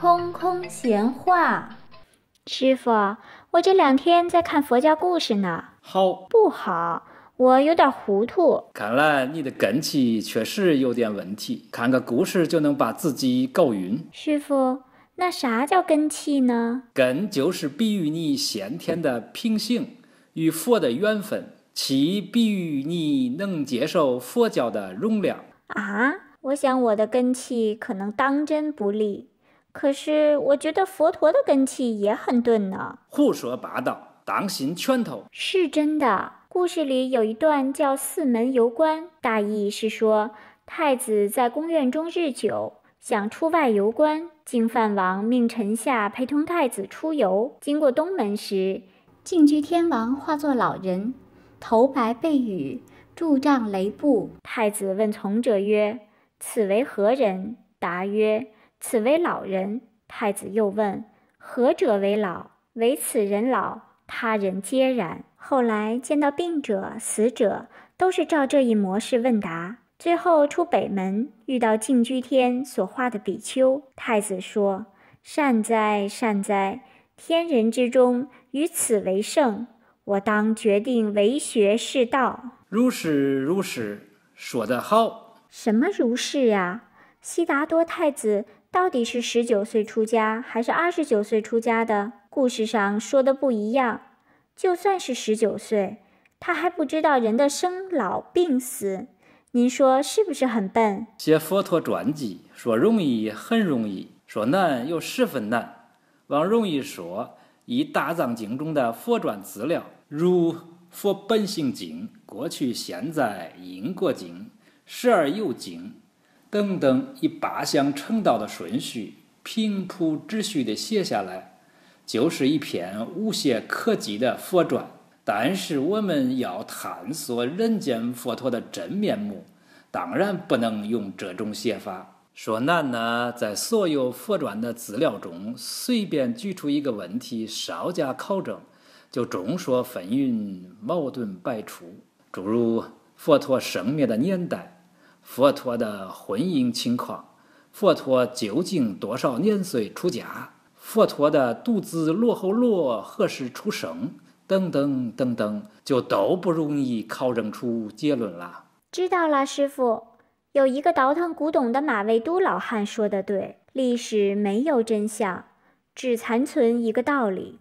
空空闲话，师傅，我这两天在看佛教故事呢，好不好？我有点糊涂。看来你的根气确实有点问题，看个故事就能把自己搞晕。师傅，那啥叫根气呢？根就是比喻你先天的品行与佛的缘分，气比喻你能接受佛教的容量。啊，我想我的根气可能当真不利。可是我觉得佛陀的根气也很钝呢。胡说八道，当心拳头！是真的，故事里有一段叫“四门游观”，大意是说太子在宫苑中日久，想出外游观。净饭王命臣下陪同太子出游，经过东门时，净居天王化作老人，头白背雨，拄杖雷布。太子问从者曰：“此为何人？”答曰：此为老人。太子又问：“何者为老？唯此人老，他人皆然。”后来见到病者、死者，都是照这一模式问答。最后出北门，遇到净居天所画的比丘。太子说：“善哉，善哉！天人之中，于此为圣。我当决定为学是道。”“如是，如是，说得好。”“什么如是呀？”“悉达多太子。”到底是十九岁出家还是二十九岁出家的故事上说的不一样？就算是十九岁，他还不知道人的生老病死，您说是不是很笨？写佛陀传记说容易，很容易；说难又十分难。往容易说，以大藏经中的佛传资料，如《佛本性经》、过去现在因果经、十二有经。等等，以八项成道的顺序平铺直叙地写下来，就是一篇无懈可击的佛传。但是，我们要探索人间佛陀的真面目，当然不能用这种写法。说难呢，在所有佛传的资料中，随便举出一个问题，稍加考证，就众说纷纭，矛盾百出。诸如佛陀生灭的年代。佛陀的婚姻情况，佛陀究竟多少年岁出家？佛陀的独子罗侯罗何时出生？等等等等，就都不容易考证出结论了。知道了，师傅，有一个倒腾古董的马未都老汉说的对，历史没有真相，只残存一个道理。